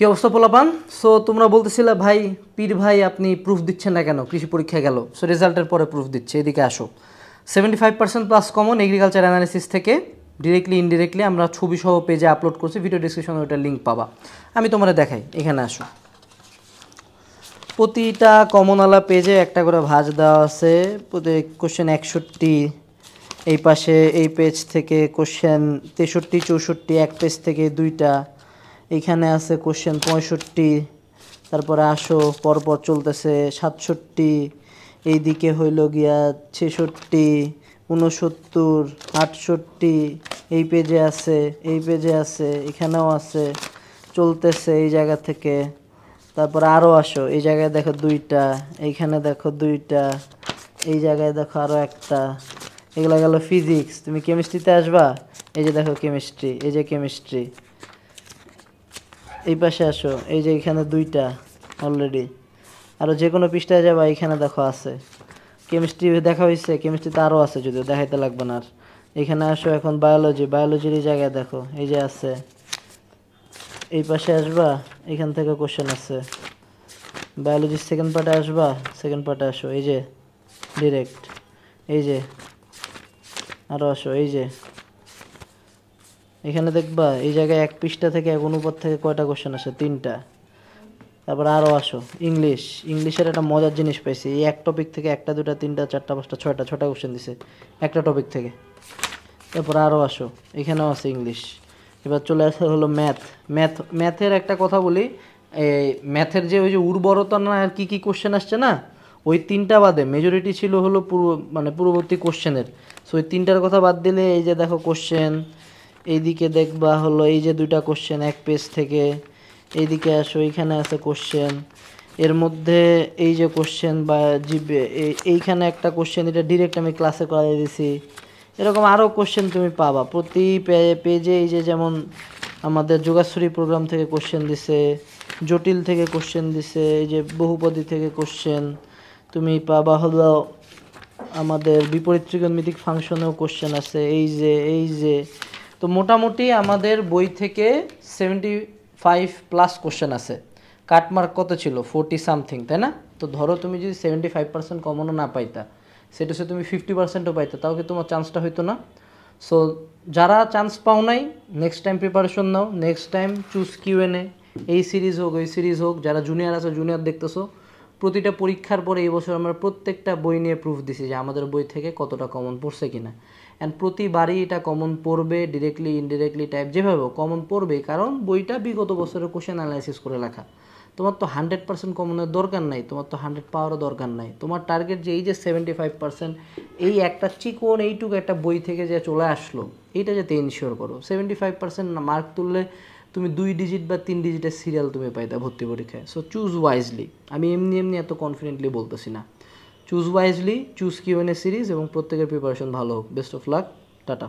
কি অবস্থা পোলাপান সো তোমরা বলতেছিলে ভাই পীর ভাই আপনি প্রুফ দিচ্ছেন না কেন কৃষি পরীক্ষা গেল সো রেজাল্টের পরে প্রুফ দিচ্ছে এদিকে আসো seventy five percent plus common agriculture analysis থেকে ডিরেক্টলি ইনডিরেক্টলি আমরা ছবি সহ পেজে আপলোড করছি ভিডিও ডিসক্রিপশনে ওটা লিঙ্ক পাবা আমি তোমরা দেখাই এখানে আসো প্রতিটা কমনওয়ালা পেজে একটা করে ভাজ দেওয়া আছে প্রতি কোশ্চেন একষট্টি এই পাশে এই পেজ থেকে কোশ্চেন তেষট্টি চৌষট্টি এক পেজ থেকে দুইটা এখানে আছে কোশ্চেন পঁয়ষট্টি তারপরে আসো পরপর চলতেছে সাতষট্টি এইদিকে হইল গিয়া ছেষট্টি উনসত্তর আটষট্টি এই পেজে আছে এই পেজে আছে এখানেও আছে চলতেছে এই জায়গা থেকে তারপর আরও আসো এই জায়গায় দেখো দুইটা এইখানে দেখো দুইটা এই জায়গায় দেখো আরও একটা এগুলো গেল ফিজিক্স তুমি কেমিস্ট্রিতে আসবা এই যে দেখো কেমিস্ট্রি এই যে কেমিস্ট্রি এই পাশে আসো এই যে এখানে দুইটা অলরেডি আরও যে কোনো পৃষ্ঠায় যাবা এখানে দেখো আছে কেমিস্ট্রি দেখা হয়েছে কেমিস্ট্রিতে আরও আছে যদিও দেখাইতে লাগবে না আর এখানে আসো এখন বায়োলজি বায়োলজির এই জায়গায় দেখো এই যে আছে এই পাশে আসবা এখান থেকে কোশ্চেন আছে বায়োলজির সেকেন্ড পার্টে আসবা সেকেন্ড পার্টে আসো এই যে ডিরেক্ট এই যে আরও আসো এই যে এখানে দেখবা এই জায়গায় এক পৃষ্ঠা থেকে এক অনুপাত থেকে কয়টা কোশ্চেন আসে তিনটা তারপর আরও আসো ইংলিশ ইংলিশের একটা মজার জিনিস পাইছি এই এক টপিক থেকে একটা দুটা তিনটা চারটা পাঁচটা ছয়টা ছয়টা কোশ্চেন দিছে একটা টপিক থেকে তারপর আরও আসো এখানেও আছে ইংলিশ এবার চলে আসে হলো ম্যাথ ম্যাথ ম্যাথের একটা কথা বলি এই ম্যাথের যে ওই যে উর্বরতা না আর কী কী কোশ্চেন আসছে না ওই তিনটা বাদে মেজরিটি ছিল হলো পূর্ব মানে পূর্ববর্তী কোশ্চেনের সো ওই তিনটার কথা বাদ দিলে এই যে দেখো কোশ্চেন এইদিকে দেখবা হলো এই যে দুইটা কোশ্চেন এক পেজ থেকে এইদিকে আসো এইখানে আছে কোশ্চেন এর মধ্যে এই যে কোশ্চেন বা জিবে এইখানে একটা কোশ্চেন এটা ডিরেক্ট আমি ক্লাসে করাই দিয়েছি এরকম আরও কোশ্চেন তুমি পাবা প্রতি পেজে এই যে যেমন আমাদের যোগাশ্রী প্রোগ্রাম থেকে কোশ্চেন দিছে জটিল থেকে কোশ্চেন দিছে এই যে বহুপদী থেকে কোশ্চেন তুমি পাবা হলো আমাদের বিপরীত ত্রিকোণমিতিক ফাংশনেও কোশ্চেন আছে এই যে এই যে তো মোটামুটি আমাদের বই থেকে সেভেন্টি ফাইভ প্লাস কোশ্চেন আছে কাটমার্ক কত ছিল ফোরটি সামথিং তাই না তো ধরো তুমি যদি সেভেন্টি ফাইভ পার্সেন্ট কমনও না পাইতা সেটা সে তুমি ফিফটি পার্সেন্টও পাইতা তাও কি তোমার চান্সটা হইতো না সো যারা চান্স পাও নাই নেক্সট টাইম প্রিপারেশন নাও next time choose QnA এই সিরিজ হোক ওই সিরিজ হোক যারা জুনিয়র আছে জুনিয়র দেখতেছো প্রতিটা পরীক্ষার পরে এই বছর আমরা প্রত্যেকটা বই নিয়ে প্রুফ দিছি যে আমাদের বই থেকে কতটা কমন পড়ছে কিনা অ্যান্ড প্রতিবারই এটা কমন পড়বে ডিরেক্টলি ইনডিরেক্টলি টাইপ যেভাবে কমন পড়বে কারণ বইটা বিগত বছরের কোশ্চেন অ্যানালাইসিস করে লেখা তোমার তো হান্ড্রেড পার্সেন্ট কমনের দরকার নাই তোমার তো হান্ড্রেড পাওয়ারও দরকার নাই তোমার টার্গেট যে এই যে সেভেন্টি ফাইভ পার্সেন্ট এই একটা চিকন এইটুকু একটা বই থেকে যে চলে আসলো এইটা যাতে ইনশিওর করো সেভেন্টি ফাইভ পার্সেন্ট মার্ক তুললে তুমি দুই ডিজিট বা তিন ডিজিটের সিরিয়াল তুমি পাইতা ভর্তি পরীক্ষায় সো চুজ ওয়াইজলি আমি এমনি এমনি এত কনফিডেন্টলি বলতেছি না choose wisely choose QnA series এবং প্রত্যেকের প্রিপারেশন ভালো হোক বেস্ট অফ লাক টাটা